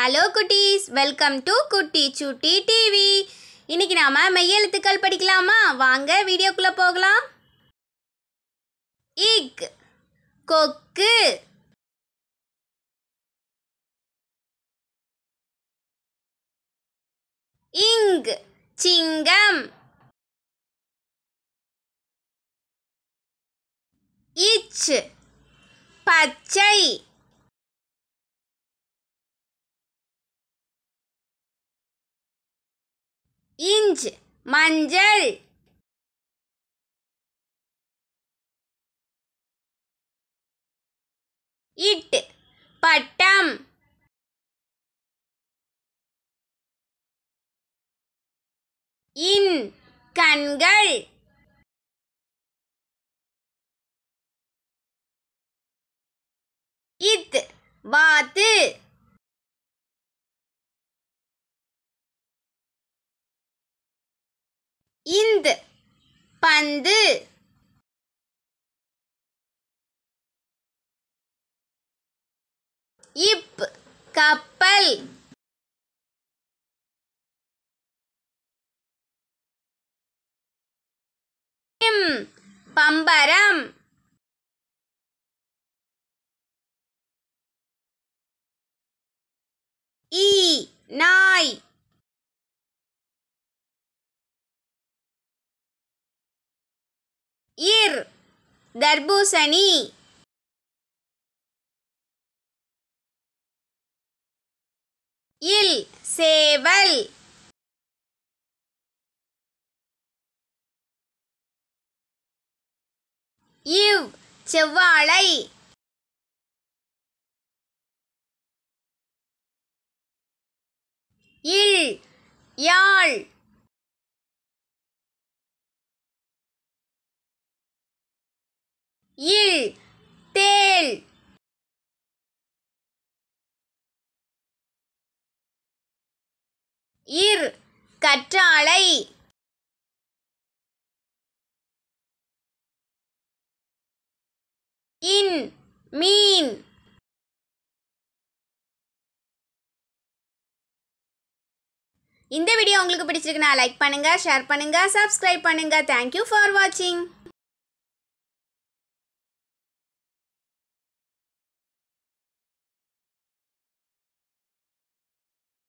hello குட்டீஸ் welcome to குட்டி சுட்டி டிவி இன்னைக்கு நாம் மெய்யெழுத்துக்கள் படிக்கலாமா வாங்க வீடியோக்குள்ளே போகலாம் இக் கொக்கு இங் சிங்கம் இச் பச்சை இஞ்ச் மஞ்சள் இட் பட்டம் இன் கண்கள் இத் வாத்து இந்த பந்து இப் கப்பல் பம்பரம் ஈ நாய் இர் தர்பூசணி இல் சேவல் இவ் செவ்வாழை இல் யாழ் இல் தேல் இர் கற்றாழை இன் மீன் இந்த வீடியோ உங்களுக்கு பிடிச்சிருக்குன்னா லைக் பண்ணுங்கள் ஷேர் பண்ணுங்கள் சப்ஸ்கிரைப் பண்ணுங்கள் தேங்க்யூ ஃபார் வாட்சிங்